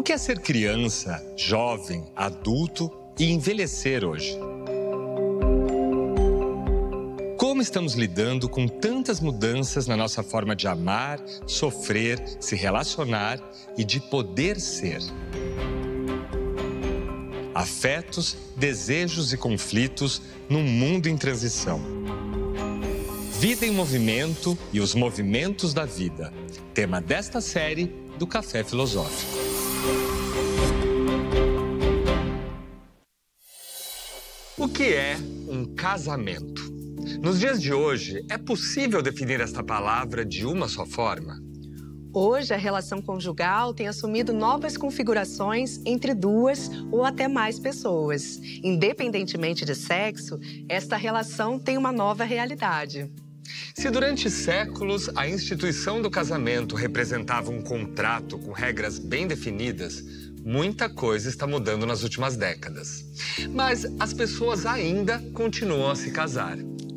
O que é ser criança, jovem, adulto e envelhecer hoje? Como estamos lidando com tantas mudanças na nossa forma de amar, sofrer, se relacionar e de poder ser? Afetos, desejos e conflitos num mundo em transição. Vida em movimento e os movimentos da vida. Tema desta série do Café Filosófico. que é um casamento? Nos dias de hoje, é possível definir esta palavra de uma só forma? Hoje, a relação conjugal tem assumido novas configurações entre duas ou até mais pessoas. Independentemente de sexo, esta relação tem uma nova realidade. Se durante séculos a instituição do casamento representava um contrato com regras bem definidas, Muita coisa está mudando nas últimas décadas. Mas as pessoas ainda continuam a se casar.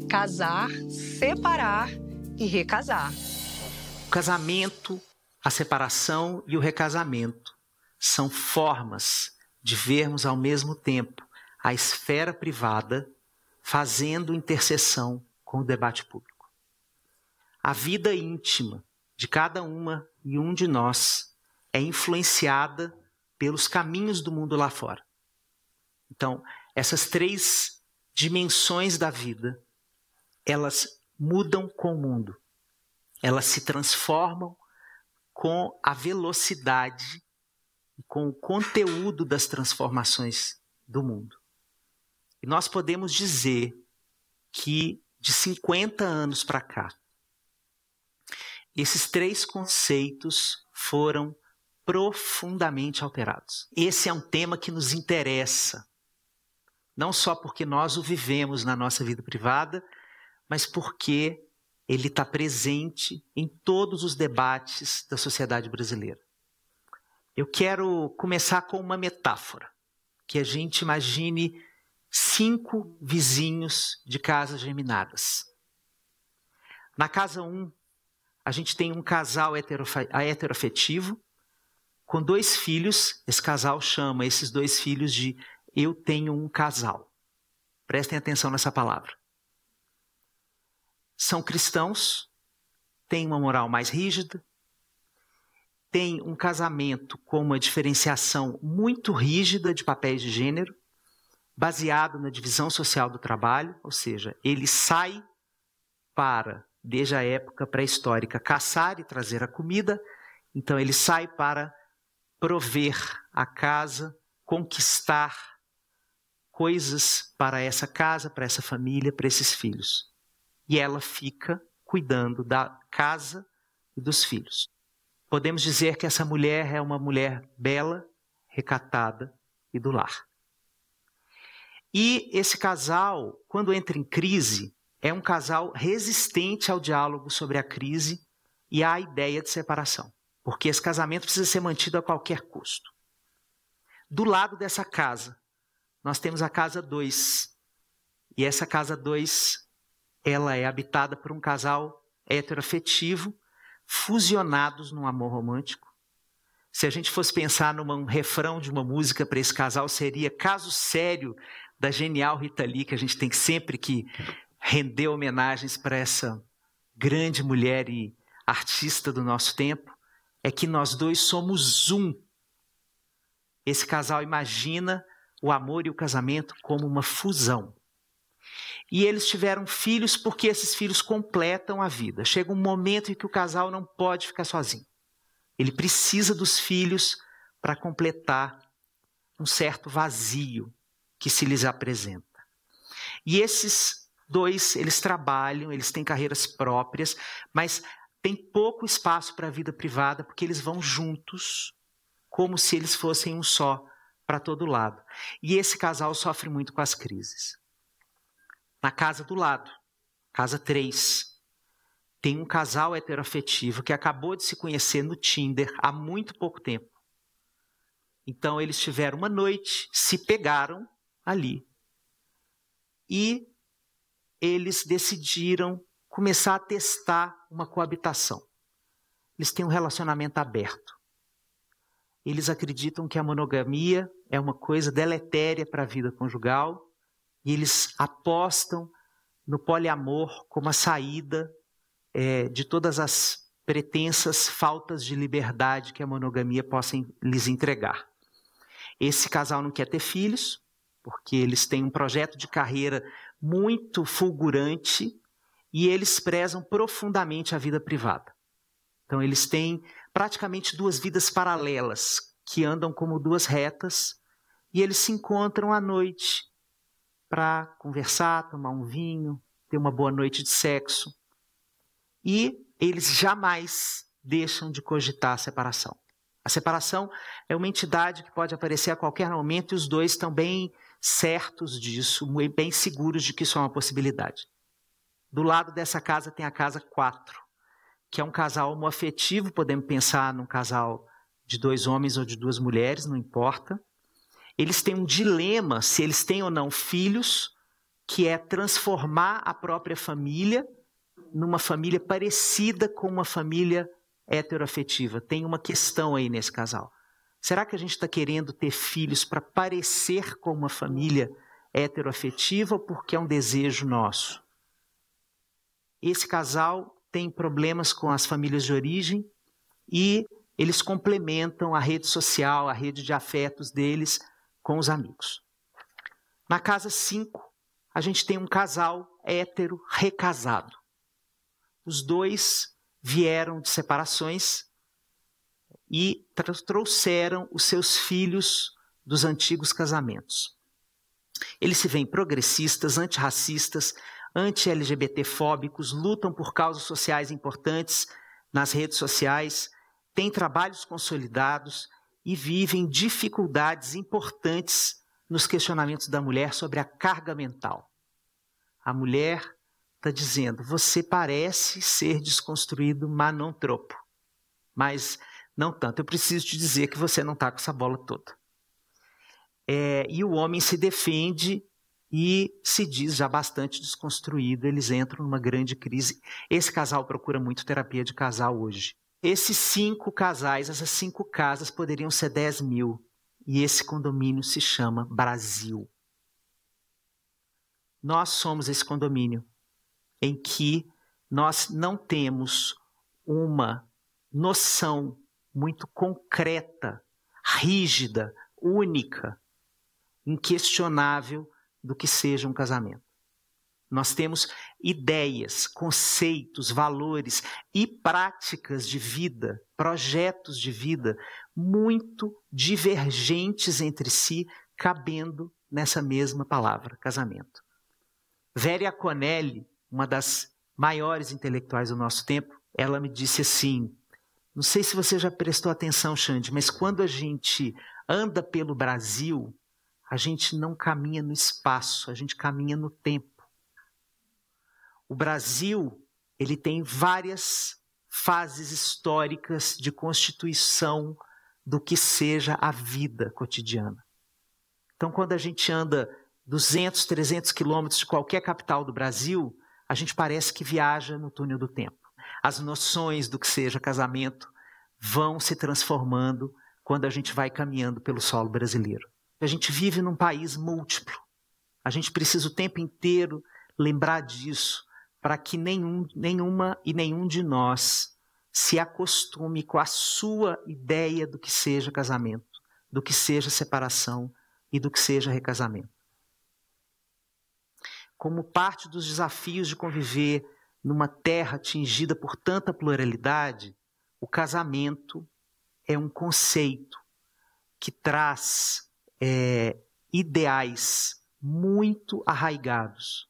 Casar, separar e recasar. O casamento, a separação e o recasamento são formas de vermos ao mesmo tempo a esfera privada fazendo interseção com o debate público. A vida íntima de cada uma e um de nós é influenciada pelos caminhos do mundo lá fora. Então, essas três dimensões da vida, elas mudam com o mundo. Elas se transformam com a velocidade e com o conteúdo das transformações do mundo. E nós podemos dizer que de 50 anos para cá, esses três conceitos foram profundamente alterados. Esse é um tema que nos interessa, não só porque nós o vivemos na nossa vida privada, mas porque ele está presente em todos os debates da sociedade brasileira. Eu quero começar com uma metáfora, que a gente imagine cinco vizinhos de casas germinadas. Na casa 1, um, a gente tem um casal heteroafetivo com dois filhos, esse casal chama esses dois filhos de eu tenho um casal. Prestem atenção nessa palavra. São cristãos, têm uma moral mais rígida, têm um casamento com uma diferenciação muito rígida de papéis de gênero, baseado na divisão social do trabalho, ou seja, ele sai para, desde a época pré-histórica, caçar e trazer a comida, então ele sai para prover a casa, conquistar coisas para essa casa, para essa família, para esses filhos. E ela fica cuidando da casa e dos filhos. Podemos dizer que essa mulher é uma mulher bela, recatada e do lar. E esse casal, quando entra em crise, é um casal resistente ao diálogo sobre a crise e à ideia de separação. Porque esse casamento precisa ser mantido a qualquer custo. Do lado dessa casa, nós temos a casa 2. E essa casa 2, ela é habitada por um casal heteroafetivo, fusionados num amor romântico. Se a gente fosse pensar num um refrão de uma música para esse casal, seria Caso Sério, da genial Rita Lee, que a gente tem sempre que render homenagens para essa grande mulher e artista do nosso tempo é que nós dois somos um. Esse casal imagina o amor e o casamento como uma fusão. E eles tiveram filhos porque esses filhos completam a vida. Chega um momento em que o casal não pode ficar sozinho. Ele precisa dos filhos para completar um certo vazio que se lhes apresenta. E esses dois, eles trabalham, eles têm carreiras próprias, mas tem pouco espaço para a vida privada, porque eles vão juntos, como se eles fossem um só, para todo lado. E esse casal sofre muito com as crises. Na casa do lado, casa 3, tem um casal heteroafetivo que acabou de se conhecer no Tinder há muito pouco tempo. Então eles tiveram uma noite, se pegaram ali. E eles decidiram começar a testar uma coabitação. Eles têm um relacionamento aberto. Eles acreditam que a monogamia é uma coisa deletéria para a vida conjugal e eles apostam no poliamor como a saída é, de todas as pretensas faltas de liberdade que a monogamia possa lhes entregar. Esse casal não quer ter filhos, porque eles têm um projeto de carreira muito fulgurante e eles prezam profundamente a vida privada. Então, eles têm praticamente duas vidas paralelas que andam como duas retas e eles se encontram à noite para conversar, tomar um vinho, ter uma boa noite de sexo. E eles jamais deixam de cogitar a separação. A separação é uma entidade que pode aparecer a qualquer momento e os dois estão bem certos disso, bem seguros de que isso é uma possibilidade. Do lado dessa casa tem a casa 4, que é um casal homoafetivo, podemos pensar num casal de dois homens ou de duas mulheres, não importa. Eles têm um dilema se eles têm ou não filhos, que é transformar a própria família numa família parecida com uma família heteroafetiva. Tem uma questão aí nesse casal. Será que a gente está querendo ter filhos para parecer com uma família heteroafetiva ou porque é um desejo nosso? Esse casal tem problemas com as famílias de origem e eles complementam a rede social, a rede de afetos deles com os amigos. Na casa 5, a gente tem um casal hétero recasado. Os dois vieram de separações e trouxeram os seus filhos dos antigos casamentos. Eles se veem progressistas, antirracistas, anti lgbtfóbicos lutam por causas sociais importantes nas redes sociais, têm trabalhos consolidados e vivem dificuldades importantes nos questionamentos da mulher sobre a carga mental. A mulher está dizendo: você parece ser desconstruído, mas não tropo. Mas não tanto. Eu preciso te dizer que você não está com essa bola toda. É, e o homem se defende e se diz já bastante desconstruído, eles entram numa grande crise. Esse casal procura muito terapia de casal hoje. Esses cinco casais, essas cinco casas poderiam ser 10 mil. E esse condomínio se chama Brasil. Nós somos esse condomínio em que nós não temos uma noção muito concreta, rígida, única, inquestionável do que seja um casamento. Nós temos ideias, conceitos, valores e práticas de vida, projetos de vida muito divergentes entre si, cabendo nessa mesma palavra, casamento. Vera Conelli, uma das maiores intelectuais do nosso tempo, ela me disse assim: Não sei se você já prestou atenção, Xande, mas quando a gente anda pelo Brasil, a gente não caminha no espaço, a gente caminha no tempo. O Brasil, ele tem várias fases históricas de constituição do que seja a vida cotidiana. Então, quando a gente anda 200, 300 quilômetros de qualquer capital do Brasil, a gente parece que viaja no túnel do tempo. As noções do que seja casamento vão se transformando quando a gente vai caminhando pelo solo brasileiro. A gente vive num país múltiplo. A gente precisa o tempo inteiro lembrar disso, para que nenhum, nenhuma e nenhum de nós se acostume com a sua ideia do que seja casamento, do que seja separação e do que seja recasamento. Como parte dos desafios de conviver numa terra atingida por tanta pluralidade, o casamento é um conceito que traz é, ideais muito arraigados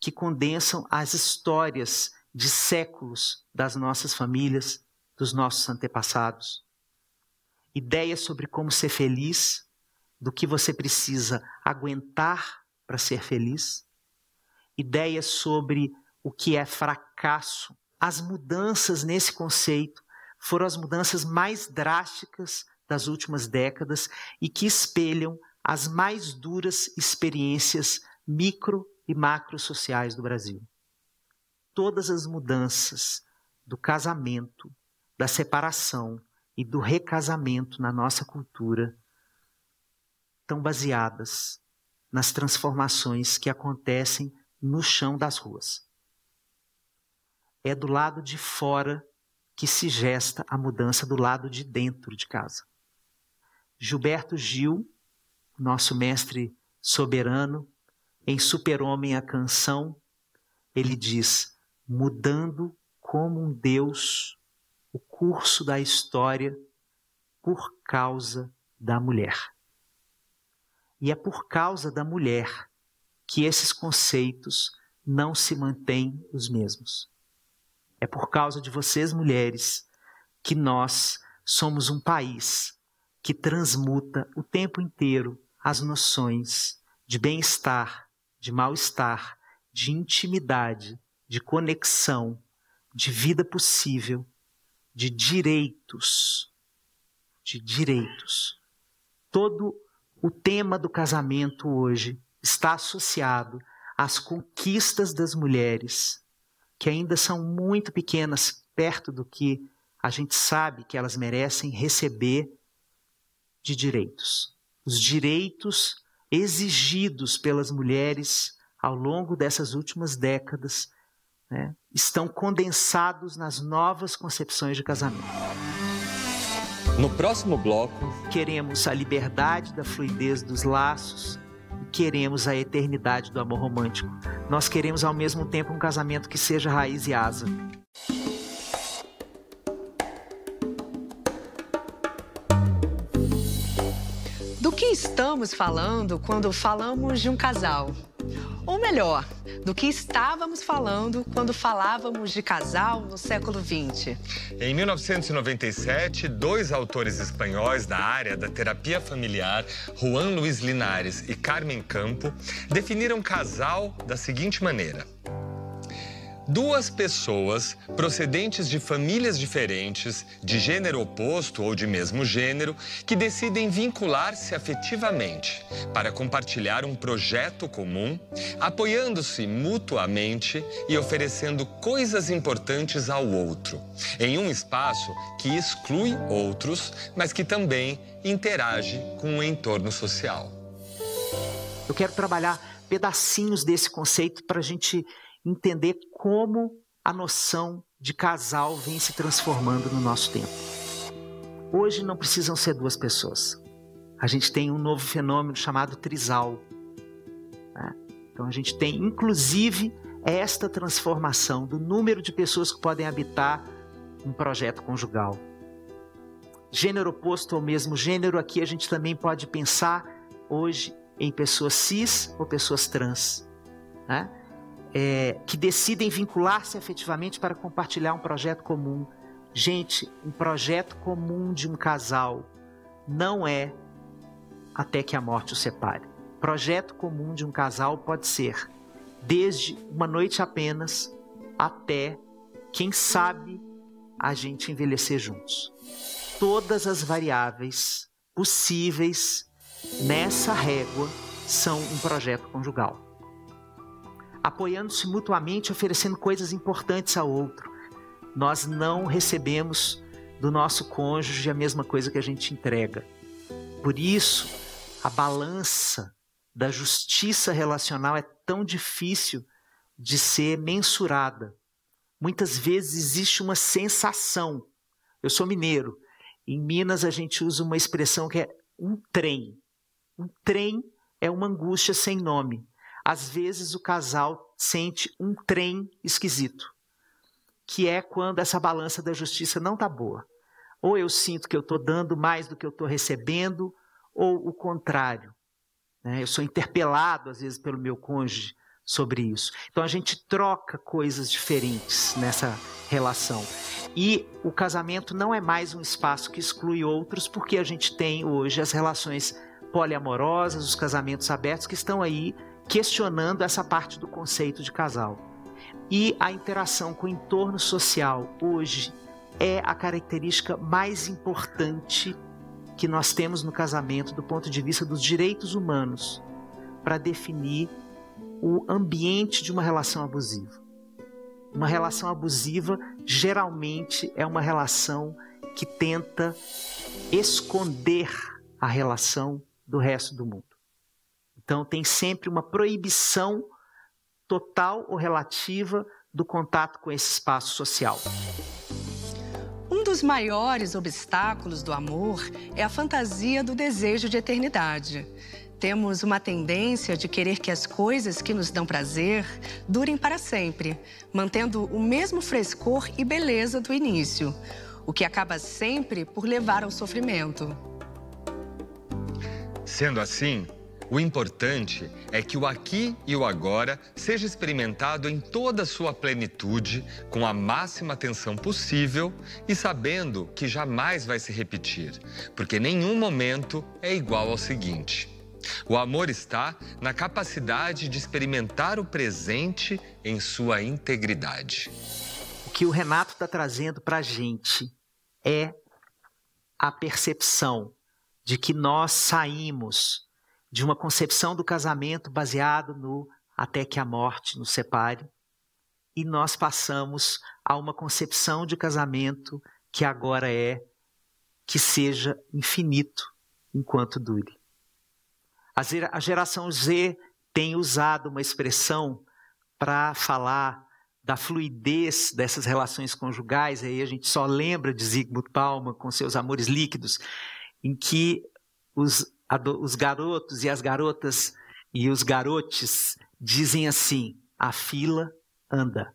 que condensam as histórias de séculos das nossas famílias, dos nossos antepassados. Ideias sobre como ser feliz, do que você precisa aguentar para ser feliz. Ideias sobre o que é fracasso. As mudanças nesse conceito foram as mudanças mais drásticas das últimas décadas e que espelham as mais duras experiências micro e macro sociais do Brasil. Todas as mudanças do casamento, da separação e do recasamento na nossa cultura estão baseadas nas transformações que acontecem no chão das ruas. É do lado de fora que se gesta a mudança do lado de dentro de casa. Gilberto Gil, nosso mestre soberano, em Super-Homem a Canção, ele diz: mudando como um Deus o curso da história por causa da mulher. E é por causa da mulher que esses conceitos não se mantêm os mesmos. É por causa de vocês, mulheres, que nós somos um país que transmuta o tempo inteiro as noções de bem-estar, de mal-estar, de intimidade, de conexão, de vida possível, de direitos. De direitos. Todo o tema do casamento hoje está associado às conquistas das mulheres, que ainda são muito pequenas perto do que a gente sabe que elas merecem receber de direitos, os direitos exigidos pelas mulheres ao longo dessas últimas décadas né, estão condensados nas novas concepções de casamento. No próximo bloco, queremos a liberdade da fluidez dos laços e queremos a eternidade do amor romântico. Nós queremos ao mesmo tempo um casamento que seja raiz e asa. estamos falando quando falamos de um casal. Ou melhor, do que estávamos falando quando falávamos de casal no século XX. Em 1997, dois autores espanhóis da área da terapia familiar, Juan Luis Linares e Carmen Campo, definiram casal da seguinte maneira: Duas pessoas procedentes de famílias diferentes, de gênero oposto ou de mesmo gênero, que decidem vincular-se afetivamente para compartilhar um projeto comum, apoiando-se mutuamente e oferecendo coisas importantes ao outro, em um espaço que exclui outros, mas que também interage com o entorno social. Eu quero trabalhar pedacinhos desse conceito para a gente entender como a noção de casal vem se transformando no nosso tempo. Hoje não precisam ser duas pessoas. A gente tem um novo fenômeno chamado trisal. Né? Então a gente tem, inclusive, esta transformação do número de pessoas que podem habitar um projeto conjugal. Gênero oposto ao mesmo gênero, aqui a gente também pode pensar hoje em pessoas cis ou pessoas trans. Né? é, que decidem vincular-se afetivamente para compartilhar um projeto comum. Gente, um projeto comum de um casal não é até que a morte o separe. Projeto comum de um casal pode ser desde uma noite apenas até, quem sabe, a gente envelhecer juntos. Todas as variáveis possíveis nessa régua são um projeto conjugal apoiando-se mutuamente, oferecendo coisas importantes ao outro. Nós não recebemos do nosso cônjuge a mesma coisa que a gente entrega. Por isso, a balança da justiça relacional é tão difícil de ser mensurada. Muitas vezes existe uma sensação. Eu sou mineiro. Em Minas a gente usa uma expressão que é um trem. Um trem é uma angústia sem nome. Às vezes o casal sente um trem esquisito, que é quando essa balança da justiça não está boa. Ou eu sinto que eu estou dando mais do que eu estou recebendo, ou o contrário. Né? Eu sou interpelado, às vezes, pelo meu cônjuge sobre isso. Então a gente troca coisas diferentes nessa relação. E o casamento não é mais um espaço que exclui outros, porque a gente tem hoje as relações poliamorosas, os casamentos abertos que estão aí questionando essa parte do conceito de casal. E a interação com o entorno social hoje é a característica mais importante que nós temos no casamento do ponto de vista dos direitos humanos para definir o ambiente de uma relação abusiva. Uma relação abusiva geralmente é uma relação que tenta esconder a relação do resto do mundo. Então, tem sempre uma proibição total ou relativa do contato com esse espaço social. Um dos maiores obstáculos do amor é a fantasia do desejo de eternidade. Temos uma tendência de querer que as coisas que nos dão prazer durem para sempre, mantendo o mesmo frescor e beleza do início, o que acaba sempre por levar ao sofrimento. Sendo assim, o importante é que o aqui e o agora seja experimentado em toda a sua plenitude, com a máxima atenção possível e sabendo que jamais vai se repetir, porque nenhum momento é igual ao seguinte. O amor está na capacidade de experimentar o presente em sua integridade. O que o Renato está trazendo para a gente é a percepção de que nós saímos de uma concepção do casamento baseado no até que a morte nos separe, e nós passamos a uma concepção de casamento que agora é que seja infinito enquanto dure. A geração Z tem usado uma expressão para falar da fluidez dessas relações conjugais, aí a gente só lembra de Zygmunt Palma com seus amores líquidos, em que os, os garotos e as garotas e os garotes dizem assim: a fila anda.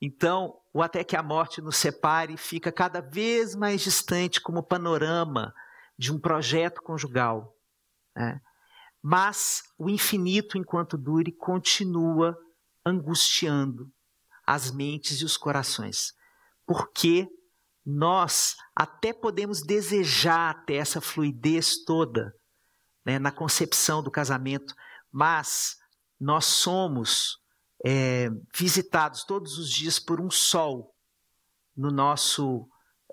Então, o até que a morte nos separe fica cada vez mais distante como panorama de um projeto conjugal. Né? Mas o infinito, enquanto dure, continua angustiando as mentes e os corações. Por nós até podemos desejar ter essa fluidez toda né, na concepção do casamento, mas nós somos é, visitados todos os dias por um sol no nosso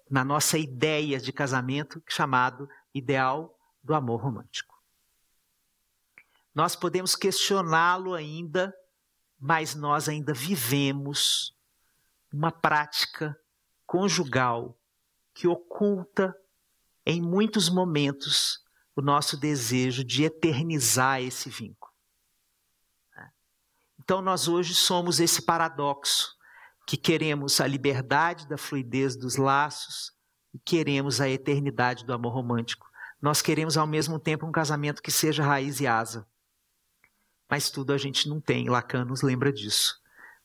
na nossa ideia de casamento chamado ideal do amor romântico. Nós podemos questioná-lo ainda, mas nós ainda vivemos uma prática conjugal que oculta em muitos momentos o nosso desejo de eternizar esse vínculo. Né? Então, nós hoje somos esse paradoxo que queremos a liberdade da fluidez dos laços e queremos a eternidade do amor romântico. Nós queremos ao mesmo tempo um casamento que seja raiz e asa. Mas tudo a gente não tem, Lacan nos lembra disso.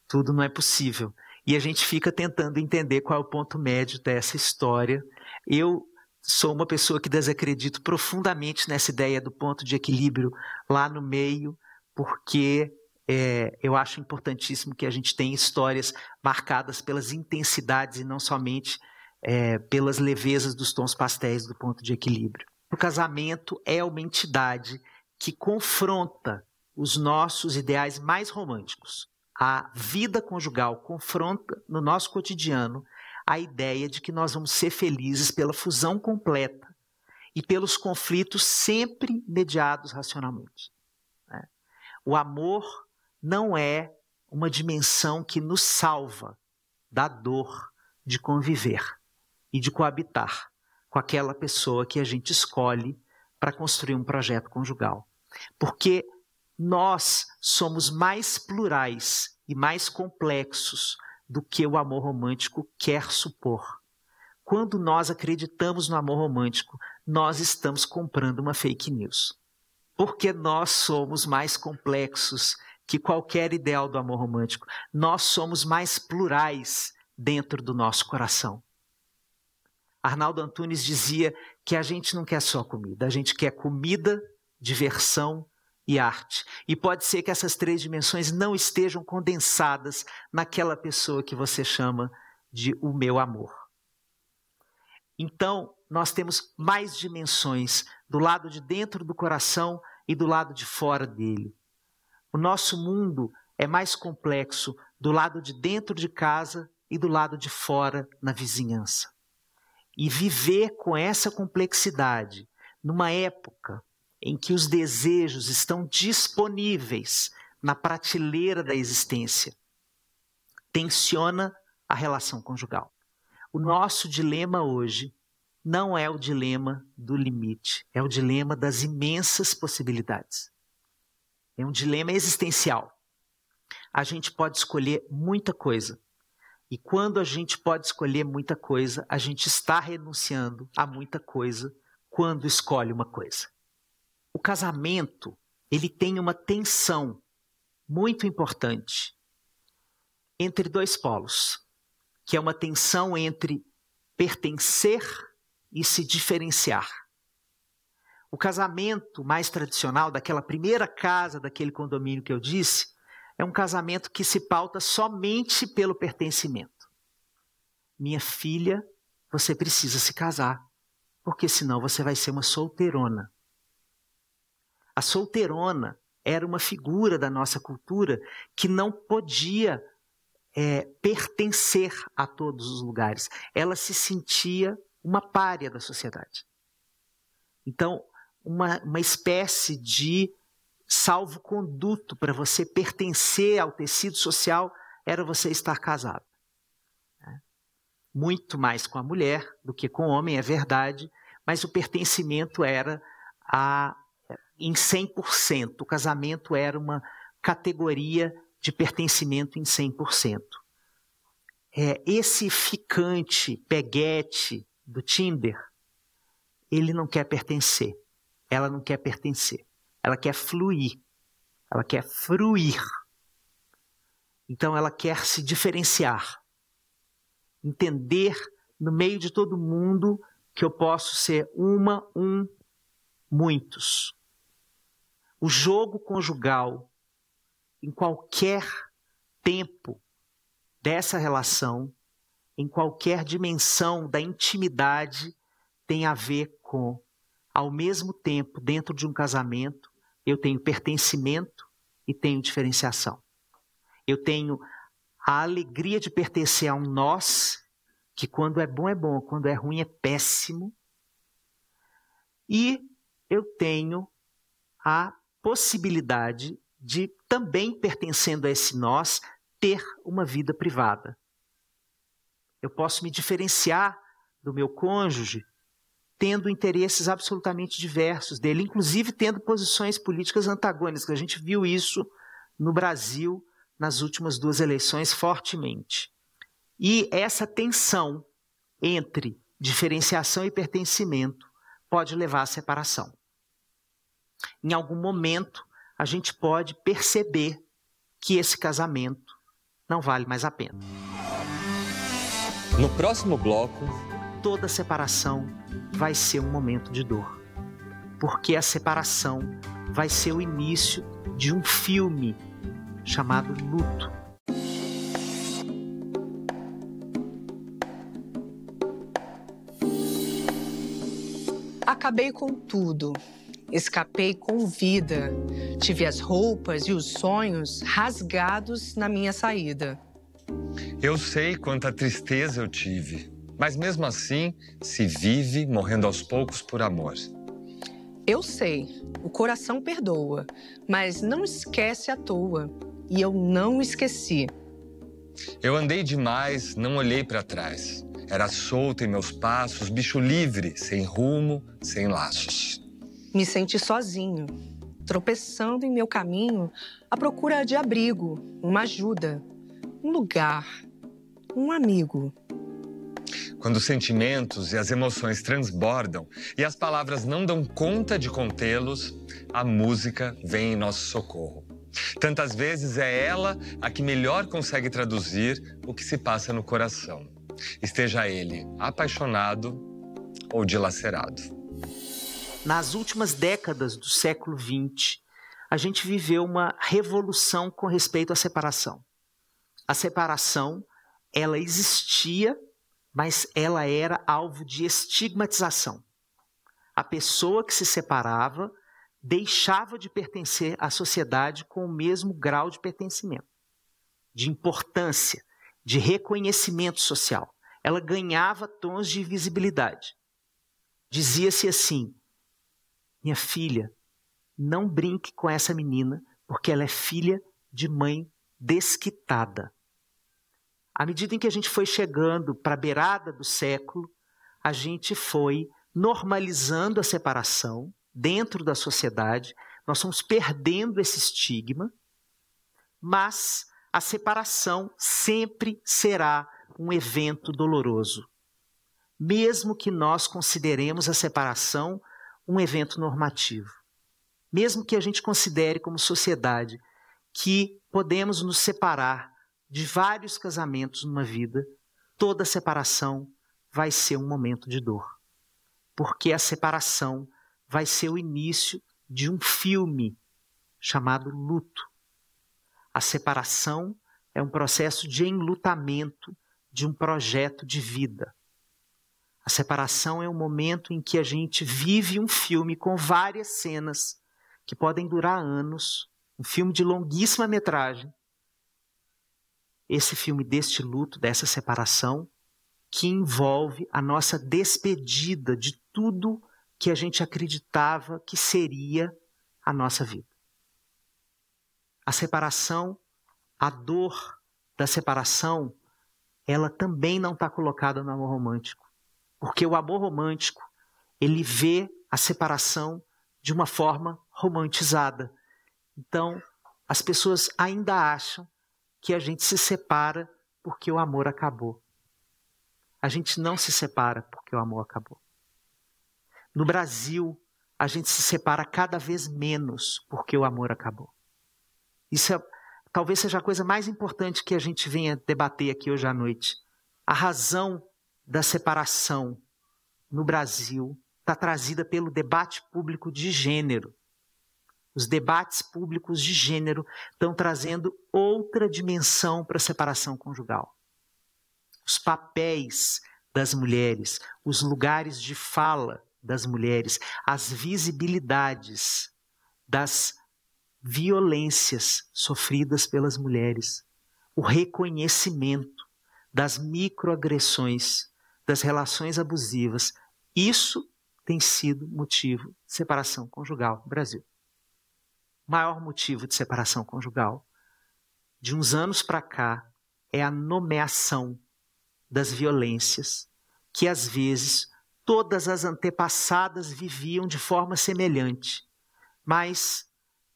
Tudo não é possível. E a gente fica tentando entender qual é o ponto médio dessa história. Eu sou uma pessoa que desacredito profundamente nessa ideia do ponto de equilíbrio lá no meio, porque é, eu acho importantíssimo que a gente tenha histórias marcadas pelas intensidades e não somente é, pelas levezas dos tons pastéis do ponto de equilíbrio. O casamento é uma entidade que confronta os nossos ideais mais românticos a vida conjugal confronta no nosso cotidiano a ideia de que nós vamos ser felizes pela fusão completa e pelos conflitos sempre mediados racionalmente. Né? O amor não é uma dimensão que nos salva da dor de conviver e de coabitar com aquela pessoa que a gente escolhe para construir um projeto conjugal. Porque nós somos mais plurais e mais complexos do que o amor romântico quer supor. Quando nós acreditamos no amor romântico, nós estamos comprando uma fake news. Porque nós somos mais complexos que qualquer ideal do amor romântico. Nós somos mais plurais dentro do nosso coração. Arnaldo Antunes dizia que a gente não quer só comida, a gente quer comida, diversão e arte. E pode ser que essas três dimensões não estejam condensadas naquela pessoa que você chama de o meu amor. Então, nós temos mais dimensões do lado de dentro do coração e do lado de fora dele. O nosso mundo é mais complexo do lado de dentro de casa e do lado de fora na vizinhança. E viver com essa complexidade numa época em que os desejos estão disponíveis na prateleira da existência, tensiona a relação conjugal. O nosso dilema hoje não é o dilema do limite, é o dilema das imensas possibilidades. É um dilema existencial. A gente pode escolher muita coisa. E quando a gente pode escolher muita coisa, a gente está renunciando a muita coisa quando escolhe uma coisa o casamento ele tem uma tensão muito importante entre dois polos, que é uma tensão entre pertencer e se diferenciar. O casamento mais tradicional, daquela primeira casa, daquele condomínio que eu disse, é um casamento que se pauta somente pelo pertencimento. Minha filha, você precisa se casar, porque senão você vai ser uma solteirona. A solteirona era uma figura da nossa cultura que não podia é, pertencer a todos os lugares. Ela se sentia uma párea da sociedade. Então, uma, uma espécie de salvo-conduto para você pertencer ao tecido social era você estar casado. Né? Muito mais com a mulher do que com o homem, é verdade, mas o pertencimento era a em 100%. O casamento era uma categoria de pertencimento em 100%. É, esse ficante, peguete do Tinder, ele não quer pertencer. Ela não quer pertencer. Ela quer fluir. Ela quer fruir. Então ela quer se diferenciar. Entender no meio de todo mundo que eu posso ser uma, um, muitos o jogo conjugal em qualquer tempo dessa relação, em qualquer dimensão da intimidade, tem a ver com, ao mesmo tempo, dentro de um casamento, eu tenho pertencimento e tenho diferenciação. Eu tenho a alegria de pertencer a um nós, que quando é bom é bom, quando é ruim é péssimo. E eu tenho a possibilidade de, também pertencendo a esse nós, ter uma vida privada. Eu posso me diferenciar do meu cônjuge tendo interesses absolutamente diversos dele, inclusive tendo posições políticas antagônicas. A gente viu isso no Brasil nas últimas duas eleições fortemente. E essa tensão entre diferenciação e pertencimento pode levar à separação em algum momento, a gente pode perceber que esse casamento não vale mais a pena. No próximo bloco, toda separação vai ser um momento de dor, porque a separação vai ser o início de um filme chamado Luto. Acabei com tudo. Escapei com vida. Tive as roupas e os sonhos rasgados na minha saída. Eu sei quanta tristeza eu tive, mas mesmo assim se vive morrendo aos poucos por amor. Eu sei, o coração perdoa, mas não esquece à toa. E eu não esqueci. Eu andei demais, não olhei para trás. Era solto em meus passos, bicho livre, sem rumo, sem laços. Me senti sozinho, tropeçando em meu caminho à procura de abrigo, uma ajuda, um lugar, um amigo. Quando os sentimentos e as emoções transbordam e as palavras não dão conta de contê-los, a música vem em nosso socorro. Tantas vezes é ela a que melhor consegue traduzir o que se passa no coração, esteja ele apaixonado ou dilacerado. Nas últimas décadas do século XX, a gente viveu uma revolução com respeito à separação. A separação, ela existia, mas ela era alvo de estigmatização. A pessoa que se separava deixava de pertencer à sociedade com o mesmo grau de pertencimento, de importância, de reconhecimento social. Ela ganhava tons de visibilidade. Dizia-se assim: minha filha, não brinque com essa menina, porque ela é filha de mãe desquitada. À medida em que a gente foi chegando para a beirada do século, a gente foi normalizando a separação dentro da sociedade, nós fomos perdendo esse estigma, mas a separação sempre será um evento doloroso. Mesmo que nós consideremos a separação um evento normativo. Mesmo que a gente considere como sociedade que podemos nos separar de vários casamentos numa vida, toda separação vai ser um momento de dor. Porque a separação vai ser o início de um filme chamado luto. A separação é um processo de enlutamento de um projeto de vida. A separação é um momento em que a gente vive um filme com várias cenas que podem durar anos, um filme de longuíssima metragem. Esse filme deste luto, dessa separação, que envolve a nossa despedida de tudo que a gente acreditava que seria a nossa vida. A separação, a dor da separação, ela também não está colocada no amor romântico. Porque o amor romântico, ele vê a separação de uma forma romantizada. Então, as pessoas ainda acham que a gente se separa porque o amor acabou. A gente não se separa porque o amor acabou. No Brasil, a gente se separa cada vez menos porque o amor acabou. Isso é, talvez seja a coisa mais importante que a gente venha debater aqui hoje à noite. A razão da separação no Brasil está trazida pelo debate público de gênero. Os debates públicos de gênero estão trazendo outra dimensão para a separação conjugal. Os papéis das mulheres, os lugares de fala das mulheres, as visibilidades das violências sofridas pelas mulheres, o reconhecimento das microagressões das relações abusivas. Isso tem sido motivo de separação conjugal no Brasil. O maior motivo de separação conjugal, de uns anos para cá, é a nomeação das violências que às vezes todas as antepassadas viviam de forma semelhante. Mas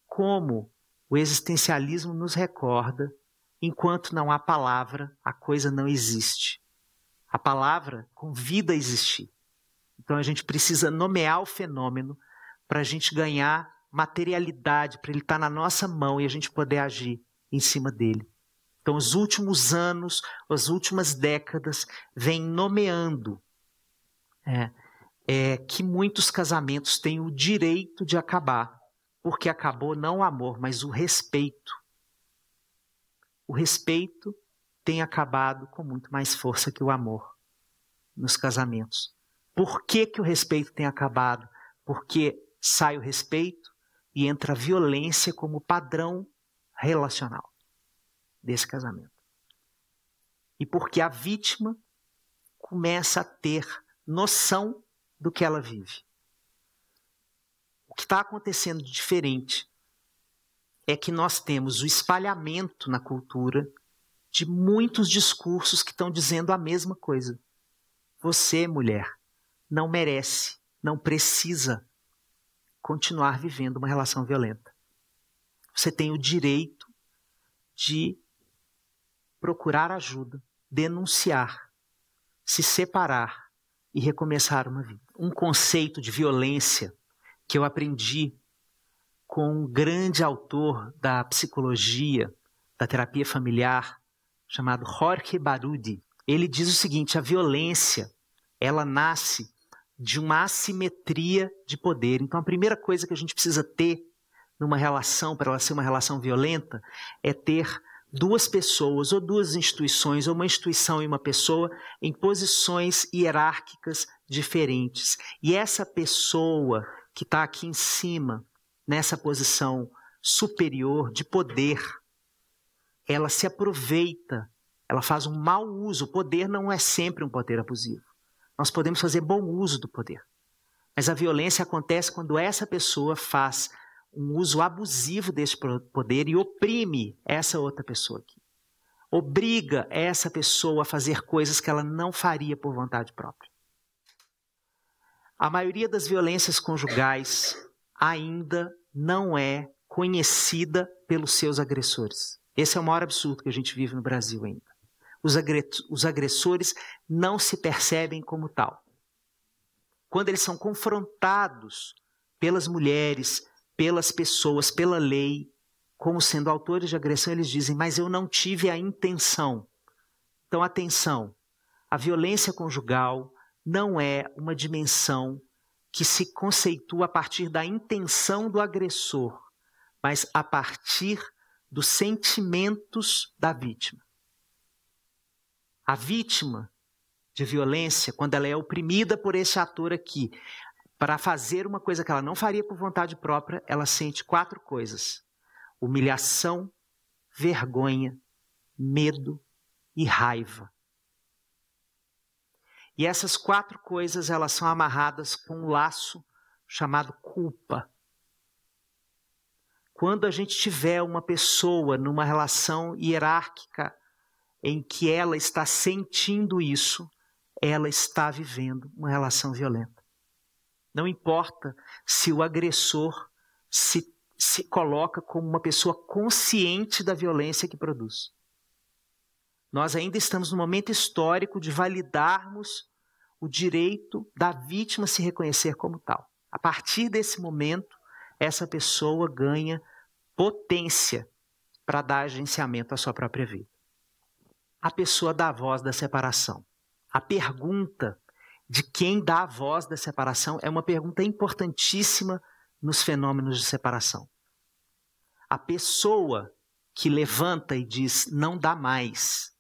como o existencialismo nos recorda, enquanto não há palavra, a coisa não existe. A palavra convida a existir. Então a gente precisa nomear o fenômeno para a gente ganhar materialidade, para ele estar tá na nossa mão e a gente poder agir em cima dele. Então, os últimos anos, as últimas décadas, vem nomeando é, é, que muitos casamentos têm o direito de acabar, porque acabou não o amor, mas o respeito. O respeito tem acabado com muito mais força que o amor nos casamentos. Por que, que o respeito tem acabado? Porque sai o respeito e entra a violência como padrão relacional desse casamento. E porque a vítima começa a ter noção do que ela vive. O que está acontecendo de diferente é que nós temos o espalhamento na cultura de muitos discursos que estão dizendo a mesma coisa. Você, mulher, não merece, não precisa continuar vivendo uma relação violenta. Você tem o direito de procurar ajuda, denunciar, se separar e recomeçar uma vida. Um conceito de violência que eu aprendi com um grande autor da psicologia, da terapia familiar, chamado Jorge Barudi. Ele diz o seguinte: a violência ela nasce de uma assimetria de poder. Então, a primeira coisa que a gente precisa ter numa relação, para ela ser uma relação violenta, é ter duas pessoas ou duas instituições, ou uma instituição e uma pessoa, em posições hierárquicas diferentes. E essa pessoa que está aqui em cima, nessa posição superior de poder, ela se aproveita, ela faz um mau uso. O poder não é sempre um poder abusivo. Nós podemos fazer bom uso do poder. Mas a violência acontece quando essa pessoa faz um uso abusivo desse poder e oprime essa outra pessoa aqui. Obriga essa pessoa a fazer coisas que ela não faria por vontade própria. A maioria das violências conjugais ainda não é conhecida pelos seus agressores. Esse é o maior absurdo que a gente vive no Brasil ainda. Os agressores não se percebem como tal. Quando eles são confrontados pelas mulheres, pelas pessoas, pela lei, como sendo autores de agressão, eles dizem: Mas eu não tive a intenção. Então, atenção: a violência conjugal não é uma dimensão que se conceitua a partir da intenção do agressor, mas a partir dos sentimentos da vítima. A vítima de violência, quando ela é oprimida por esse ator aqui, para fazer uma coisa que ela não faria por vontade própria, ela sente quatro coisas: humilhação, vergonha, medo e raiva. E essas quatro coisas elas são amarradas com um laço chamado culpa. Quando a gente tiver uma pessoa numa relação hierárquica em que ela está sentindo isso, ela está vivendo uma relação violenta. Não importa se o agressor se, se coloca como uma pessoa consciente da violência que produz. Nós ainda estamos no momento histórico de validarmos o direito da vítima se reconhecer como tal. A partir desse momento, essa pessoa ganha potência para dar agenciamento à sua própria vida. A pessoa dá a voz da separação. A pergunta de quem dá a voz da separação é uma pergunta importantíssima nos fenômenos de separação. A pessoa que levanta e diz não dá mais,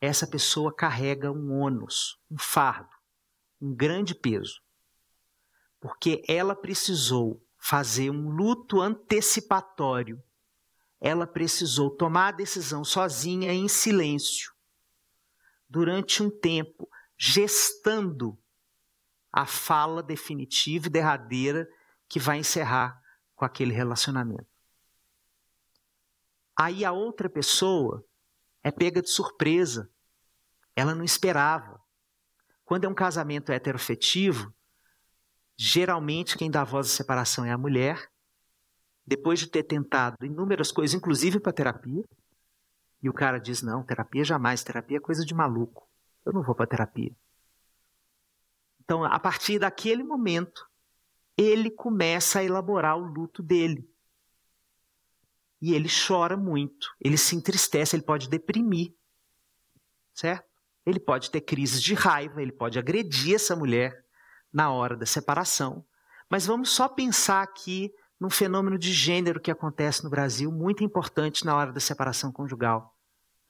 essa pessoa carrega um ônus, um fardo, um grande peso. Porque ela precisou fazer um luto antecipatório. Ela precisou tomar a decisão sozinha, em silêncio, durante um tempo, gestando a fala definitiva e derradeira que vai encerrar com aquele relacionamento. Aí a outra pessoa é pega de surpresa. Ela não esperava. Quando é um casamento heterofetivo, Geralmente, quem dá voz à separação é a mulher, depois de ter tentado inúmeras coisas, inclusive para terapia, e o cara diz: Não, terapia jamais, terapia é coisa de maluco, eu não vou para terapia. Então, a partir daquele momento, ele começa a elaborar o luto dele. E ele chora muito, ele se entristece, ele pode deprimir, certo? Ele pode ter crises de raiva, ele pode agredir essa mulher, na hora da separação. Mas vamos só pensar aqui num fenômeno de gênero que acontece no Brasil, muito importante na hora da separação conjugal.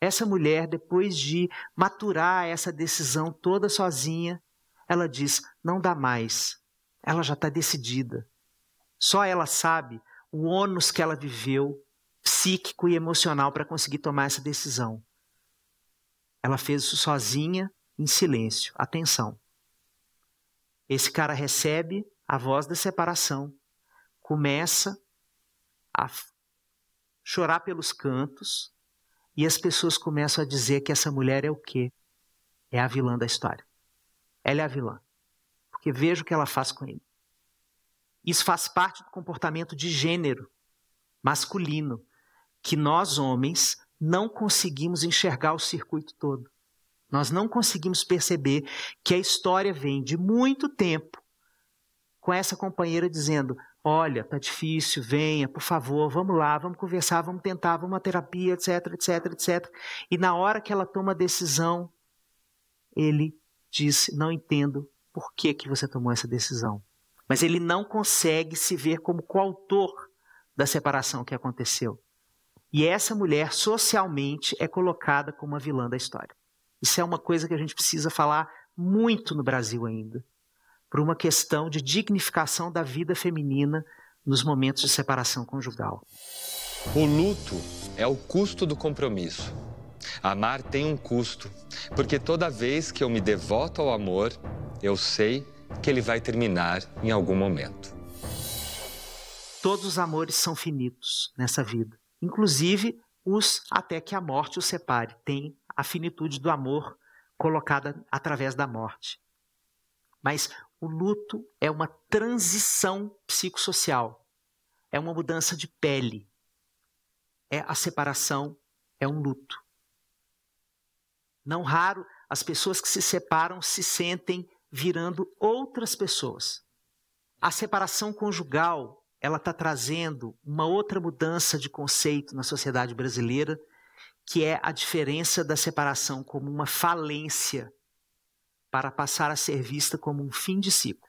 Essa mulher, depois de maturar essa decisão toda sozinha, ela diz: não dá mais. Ela já está decidida. Só ela sabe o ônus que ela viveu, psíquico e emocional, para conseguir tomar essa decisão. Ela fez isso sozinha, em silêncio. Atenção. Esse cara recebe a voz da separação, começa a chorar pelos cantos e as pessoas começam a dizer que essa mulher é o quê? É a vilã da história. Ela é a vilã. Porque veja o que ela faz com ele. Isso faz parte do comportamento de gênero masculino, que nós homens não conseguimos enxergar o circuito todo. Nós não conseguimos perceber que a história vem de muito tempo com essa companheira dizendo: Olha, tá difícil, venha, por favor, vamos lá, vamos conversar, vamos tentar, vamos à terapia, etc, etc, etc. E na hora que ela toma a decisão, ele diz: Não entendo por que, que você tomou essa decisão. Mas ele não consegue se ver como coautor da separação que aconteceu. E essa mulher, socialmente, é colocada como a vilã da história. Isso é uma coisa que a gente precisa falar muito no Brasil ainda, por uma questão de dignificação da vida feminina nos momentos de separação conjugal. O luto é o custo do compromisso. Amar tem um custo, porque toda vez que eu me devoto ao amor, eu sei que ele vai terminar em algum momento. Todos os amores são finitos nessa vida, inclusive os até que a morte os separe. Tem a finitude do amor colocada através da morte. Mas o luto é uma transição psicossocial, é uma mudança de pele, é a separação, é um luto. Não raro, as pessoas que se separam se sentem virando outras pessoas. A separação conjugal, ela está trazendo uma outra mudança de conceito na sociedade brasileira que é a diferença da separação como uma falência para passar a ser vista como um fim de ciclo.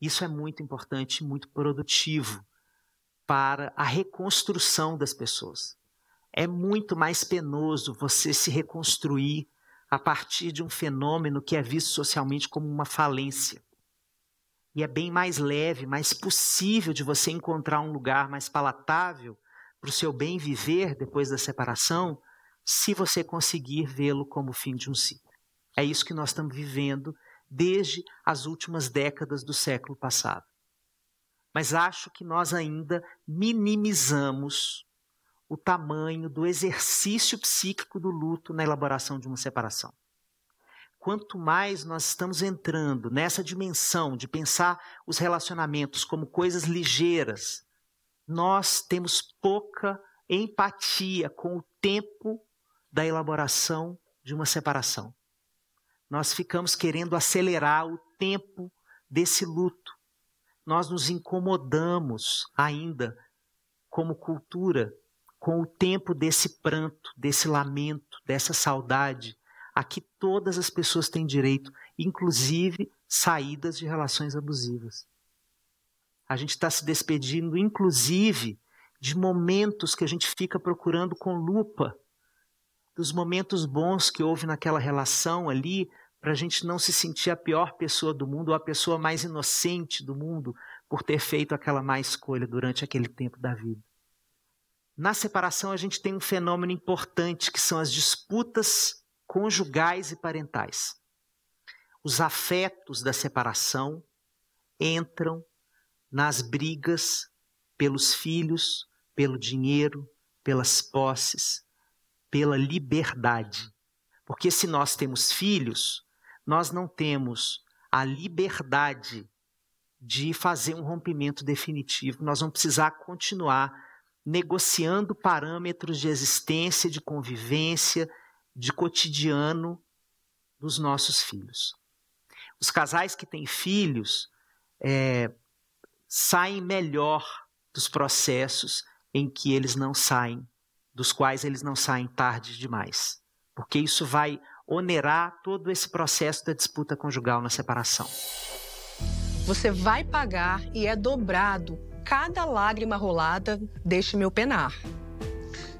Isso é muito importante, muito produtivo para a reconstrução das pessoas. É muito mais penoso você se reconstruir a partir de um fenômeno que é visto socialmente como uma falência. E é bem mais leve, mais possível de você encontrar um lugar mais palatável para o seu bem viver depois da separação, se você conseguir vê-lo como o fim de um ciclo. É isso que nós estamos vivendo desde as últimas décadas do século passado. Mas acho que nós ainda minimizamos o tamanho do exercício psíquico do luto na elaboração de uma separação. Quanto mais nós estamos entrando nessa dimensão de pensar os relacionamentos como coisas ligeiras, nós temos pouca empatia com o tempo da elaboração de uma separação. Nós ficamos querendo acelerar o tempo desse luto. Nós nos incomodamos ainda, como cultura, com o tempo desse pranto, desse lamento, dessa saudade, a que todas as pessoas têm direito, inclusive saídas de relações abusivas. A gente está se despedindo, inclusive, de momentos que a gente fica procurando com lupa, dos momentos bons que houve naquela relação ali, para a gente não se sentir a pior pessoa do mundo ou a pessoa mais inocente do mundo por ter feito aquela má escolha durante aquele tempo da vida. Na separação, a gente tem um fenômeno importante que são as disputas conjugais e parentais. Os afetos da separação entram nas brigas pelos filhos, pelo dinheiro, pelas posses, pela liberdade. Porque se nós temos filhos, nós não temos a liberdade de fazer um rompimento definitivo. Nós vamos precisar continuar negociando parâmetros de existência, de convivência, de cotidiano dos nossos filhos. Os casais que têm filhos, é, saem melhor dos processos em que eles não saem, dos quais eles não saem tarde demais. Porque isso vai onerar todo esse processo da disputa conjugal na separação. Você vai pagar e é dobrado cada lágrima rolada deste meu penar.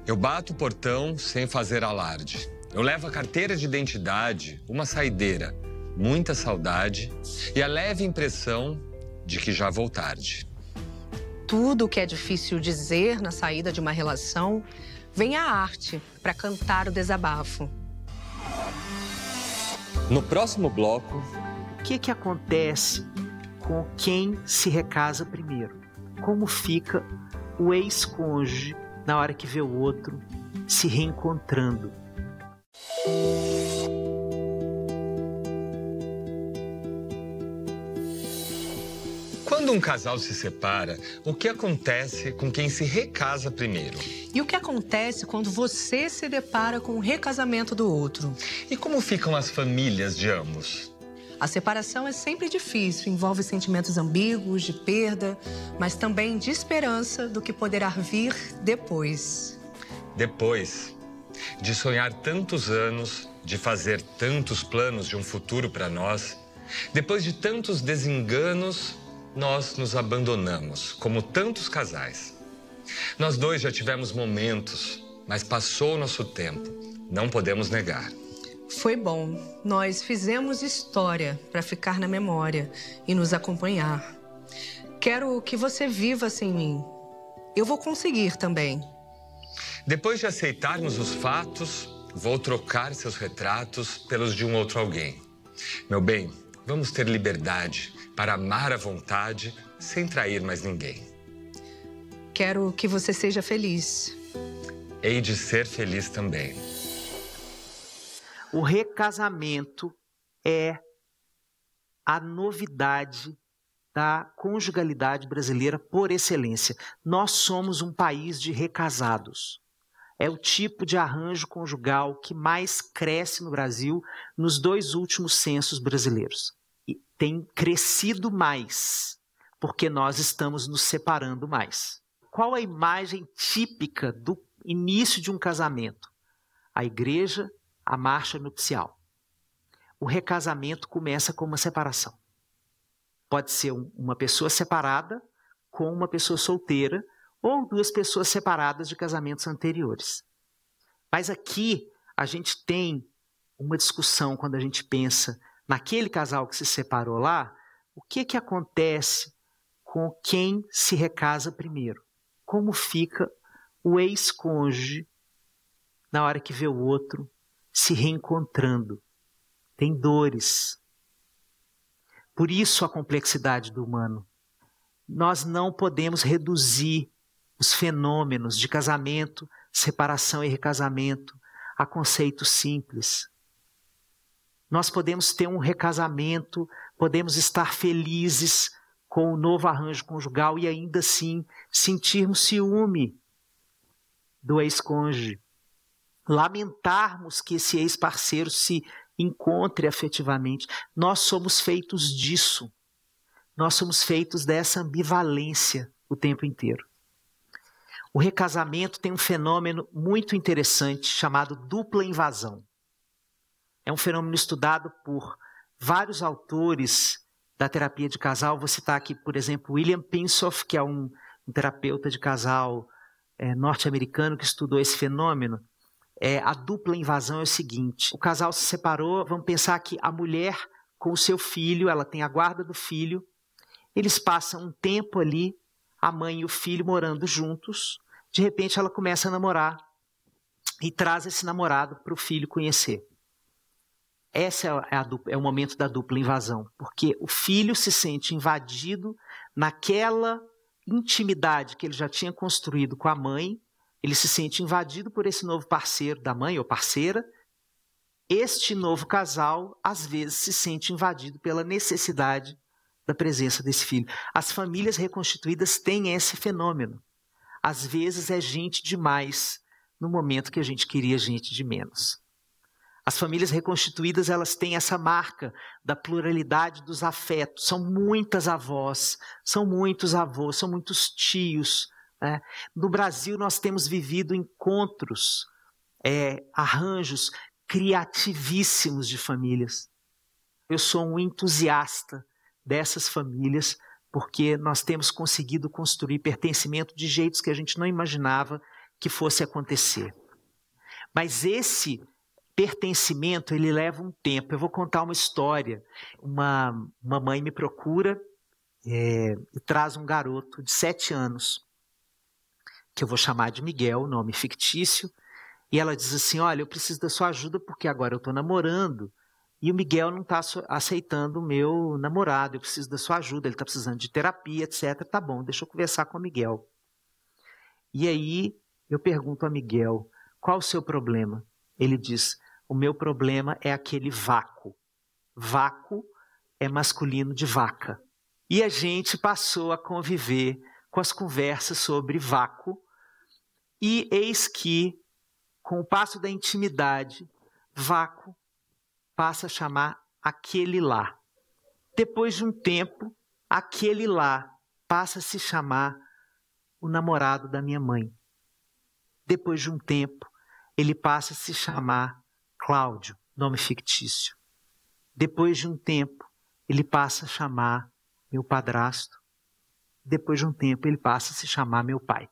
Eu bato o portão sem fazer alarde. Eu levo a carteira de identidade, uma saideira, muita saudade e a leve impressão de que já vou tarde. Tudo o que é difícil dizer na saída de uma relação vem à arte para cantar o desabafo. No próximo bloco. O que, que acontece com quem se recasa primeiro? Como fica o ex-cônjuge na hora que vê o outro se reencontrando? Quando um casal se separa, o que acontece com quem se recasa primeiro? E o que acontece quando você se depara com o recasamento do outro? E como ficam as famílias de ambos? A separação é sempre difícil, envolve sentimentos ambíguos de perda, mas também de esperança do que poderá vir depois. Depois de sonhar tantos anos, de fazer tantos planos de um futuro para nós, depois de tantos desenganos, nós nos abandonamos, como tantos casais. Nós dois já tivemos momentos, mas passou o nosso tempo. Não podemos negar. Foi bom. Nós fizemos história para ficar na memória e nos acompanhar. Quero que você viva sem mim. Eu vou conseguir também. Depois de aceitarmos os fatos, vou trocar seus retratos pelos de um outro alguém. Meu bem, vamos ter liberdade para amar à vontade sem trair mais ninguém. Quero que você seja feliz. Hei de ser feliz também. O recasamento é a novidade da conjugalidade brasileira por excelência. Nós somos um país de recasados. É o tipo de arranjo conjugal que mais cresce no Brasil nos dois últimos censos brasileiros tem crescido mais, porque nós estamos nos separando mais. Qual a imagem típica do início de um casamento? A igreja, a marcha nupcial. O recasamento começa com uma separação. Pode ser uma pessoa separada com uma pessoa solteira ou duas pessoas separadas de casamentos anteriores. Mas aqui a gente tem uma discussão quando a gente pensa naquele casal que se separou lá, o que que acontece com quem se recasa primeiro? Como fica o ex-cônjuge na hora que vê o outro se reencontrando? Tem dores. Por isso a complexidade do humano. Nós não podemos reduzir os fenômenos de casamento, separação e recasamento a conceitos simples nós podemos ter um recasamento, podemos estar felizes com o novo arranjo conjugal e ainda assim sentirmos ciúme do ex-cônjuge. Lamentarmos que esse ex-parceiro se encontre afetivamente. Nós somos feitos disso. Nós somos feitos dessa ambivalência o tempo inteiro. O recasamento tem um fenômeno muito interessante chamado dupla invasão. É um fenômeno estudado por vários autores da terapia de casal. Vou citar aqui, por exemplo, William Pinsoff, que é um, um terapeuta de casal é, norte-americano que estudou esse fenômeno. É, a dupla invasão é o seguinte: o casal se separou. Vamos pensar que a mulher com o seu filho, ela tem a guarda do filho. Eles passam um tempo ali, a mãe e o filho morando juntos. De repente, ela começa a namorar e traz esse namorado para o filho conhecer. Esse é, a, é, é, o momento da dupla invasão, porque o filho se sente invadido naquela intimidade que ele já tinha construído com a mãe, ele se sente invadido por esse novo parceiro da mãe ou parceira. Este novo casal, às vezes, se sente invadido pela necessidade da presença desse filho. As famílias reconstituídas têm esse fenômeno. Às vezes é gente demais no momento que a gente queria gente de menos. As famílias reconstituídas, elas têm essa marca da pluralidade dos afetos. São muitas avós, são muitos avós, são muitos tios. Né? No Brasil, nós temos vivido encontros, é, arranjos criativíssimos de famílias. Eu sou um entusiasta dessas famílias, porque nós temos conseguido construir pertencimento de jeitos que a gente não imaginava que fosse acontecer. Mas esse pertencimento ele leva um tempo. Eu vou contar uma história. Uma, uma mãe me procura é, e traz um garoto de sete anos, que eu vou chamar de Miguel, nome fictício, e ela diz assim: Olha, eu preciso da sua ajuda porque agora eu estou namorando e o Miguel não está aceitando o meu namorado, eu preciso da sua ajuda, ele está precisando de terapia, etc. Tá bom, deixa eu conversar com o Miguel. E aí eu pergunto a Miguel: qual o seu problema? Ele diz: o meu problema é aquele vácuo. Vácuo é masculino de vaca. E a gente passou a conviver com as conversas sobre vácuo, e eis que, com o passo da intimidade, vácuo passa a chamar aquele lá. Depois de um tempo, aquele lá passa a se chamar o namorado da minha mãe. Depois de um tempo, ele passa a se chamar Cláudio, nome fictício. Depois de um tempo, ele passa a chamar meu padrasto. Depois de um tempo, ele passa a se chamar meu pai.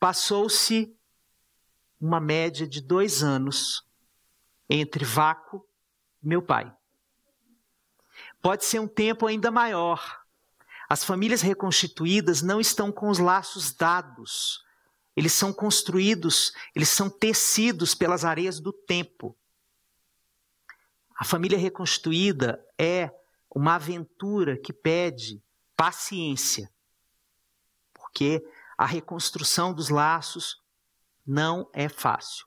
Passou-se uma média de dois anos entre Vaco e meu pai. Pode ser um tempo ainda maior. As famílias reconstituídas não estão com os laços dados eles são construídos, eles são tecidos pelas areias do tempo. A família reconstruída é uma aventura que pede paciência, porque a reconstrução dos laços não é fácil,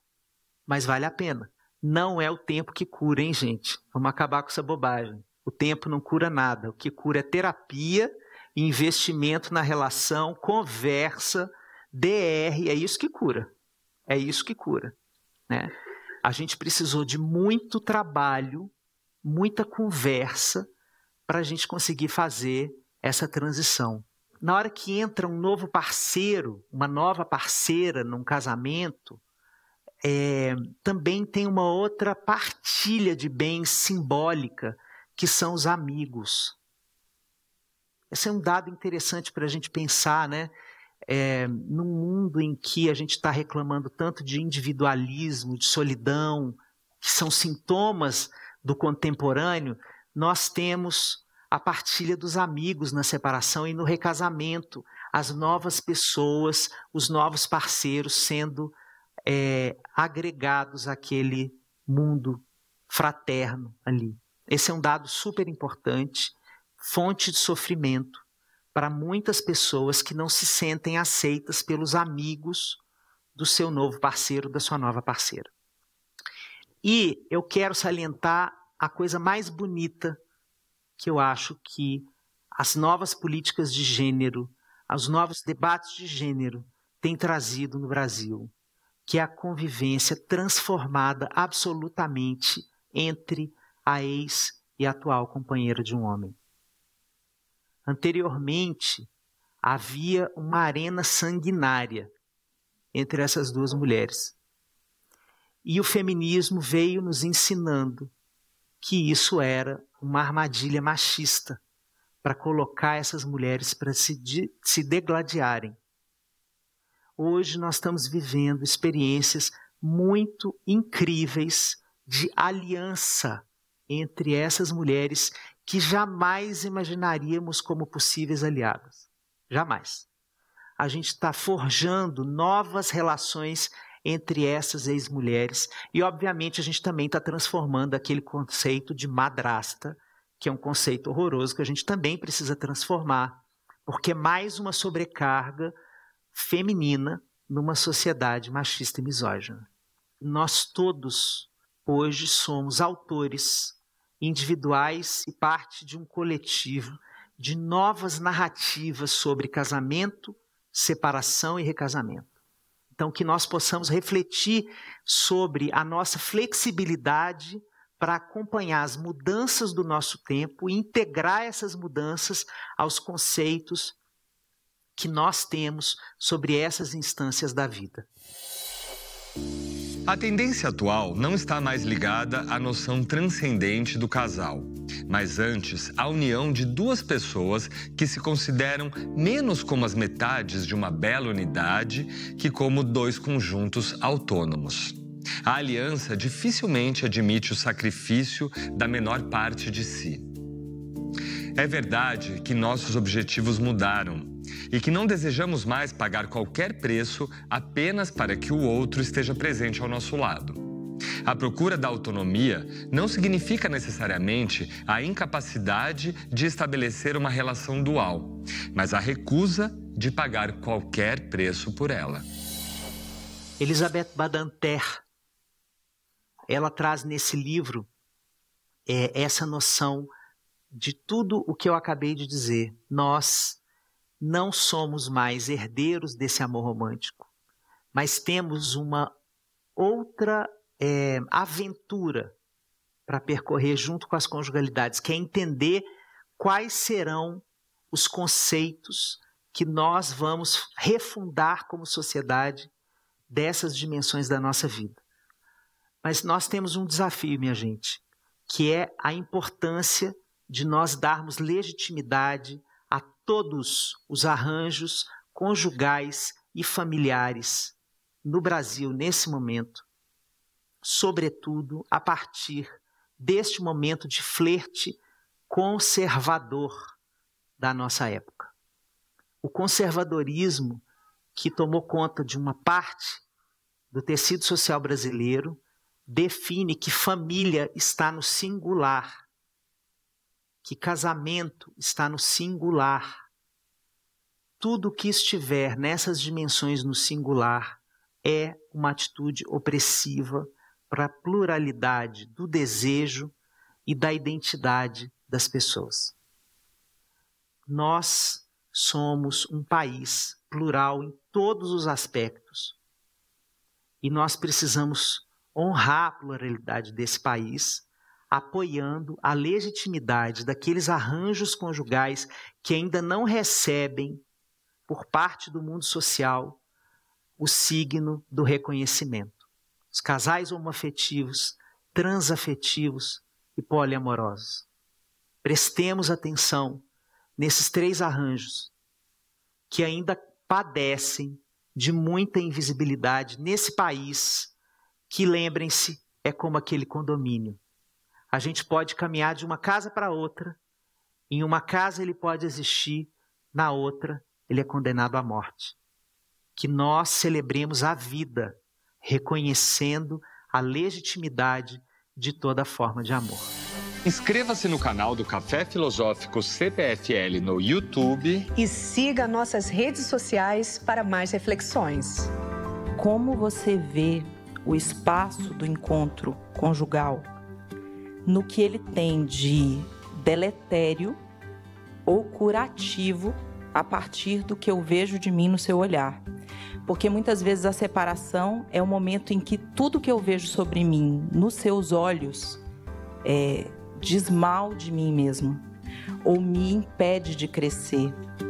mas vale a pena. Não é o tempo que cura, hein, gente? Vamos acabar com essa bobagem. O tempo não cura nada. O que cura é terapia, investimento na relação, conversa DR, é isso que cura. É isso que cura. Né? A gente precisou de muito trabalho, muita conversa, para a gente conseguir fazer essa transição. Na hora que entra um novo parceiro, uma nova parceira num casamento, é, também tem uma outra partilha de bens simbólica, que são os amigos. Esse é um dado interessante para a gente pensar, né? é, eh, num mundo em que a gente está reclamando tanto de individualismo, de solidão, que são sintomas do contemporâneo, nós temos a partilha dos amigos na separação e no recasamento, as novas pessoas, os novos parceiros sendo é, agregados àquele mundo fraterno ali. Esse é um dado super importante, fonte de sofrimento para muitas pessoas que não se sentem aceitas pelos amigos do seu novo parceiro, da sua nova parceira. E eu quero salientar a coisa mais bonita que eu acho que as novas políticas de gênero, os novos debates de gênero têm trazido no Brasil, que é a convivência transformada absolutamente entre a ex e a atual companheira de um homem. Anteriormente, havia uma arena sanguinária entre essas duas mulheres. E o feminismo veio nos ensinando que isso era uma armadilha machista para colocar essas mulheres para se, de, se degladiarem. Hoje nós estamos vivendo experiências muito incríveis de aliança entre essas mulheres que jamais imaginaríamos como possíveis aliados. Jamais. A gente está forjando novas relações entre essas ex-mulheres e, obviamente, a gente também está transformando aquele conceito de madrasta, que é um conceito horroroso que a gente também precisa transformar, porque é mais uma sobrecarga feminina numa sociedade machista e misógina. Nós todos hoje somos autores individuais e parte de um coletivo de novas narrativas sobre casamento, separação e recasamento. Então, que nós possamos refletir sobre a nossa flexibilidade para acompanhar as mudanças do nosso tempo e integrar essas mudanças aos conceitos que nós temos sobre essas instâncias da vida. A tendência atual não está mais ligada à noção transcendente do casal, mas antes à união de duas pessoas que se consideram menos como as metades de uma bela unidade que como dois conjuntos autônomos. A aliança dificilmente admite o sacrifício da menor parte de si. É verdade que nossos objetivos mudaram e que não desejamos mais pagar qualquer preço apenas para que o outro esteja presente ao nosso lado. A procura da autonomia não significa necessariamente a incapacidade de estabelecer uma relação dual, mas a recusa de pagar qualquer preço por ela. Elizabeth Badanter, ela traz nesse livro é, essa noção de tudo o que eu acabei de dizer. Nós não somos mais herdeiros desse amor romântico, mas temos uma outra é, aventura para percorrer junto com as conjugalidades, que é entender quais serão os conceitos que nós vamos refundar como sociedade dessas dimensões da nossa vida. Mas nós temos um desafio, minha gente, que é a importância de nós darmos legitimidade todos os arranjos conjugais e familiares no Brasil nesse momento, sobretudo a partir deste momento de flerte conservador da nossa época. O conservadorismo que tomou conta de uma parte do tecido social brasileiro define que família está no singular que casamento está no singular. Tudo que estiver nessas dimensões no singular é uma atitude opressiva para a pluralidade do desejo e da identidade das pessoas. Nós somos um país plural em todos os aspectos e nós precisamos honrar a pluralidade desse país apoiando a legitimidade daqueles arranjos conjugais que ainda não recebem, por parte do mundo social, o signo do reconhecimento. Os casais homoafetivos, transafetivos e poliamorosos. Prestemos atenção nesses três arranjos que ainda padecem de muita invisibilidade nesse país, que lembrem-se, é como aquele condomínio a gente pode caminhar de uma casa para outra. Em uma casa ele pode existir, na outra ele é condenado à morte. Que nós celebremos a vida, reconhecendo a legitimidade de toda forma de amor. Inscreva-se no canal do Café Filosófico CPFL no YouTube e siga nossas redes sociais para mais reflexões. Como você vê o espaço do encontro conjugal? no que ele tem de deletério ou curativo a partir do que eu vejo de mim no seu olhar. Porque muitas vezes a separação é o momento em que tudo que eu vejo sobre mim nos seus olhos é, diz mal de mim mesmo ou me impede de crescer.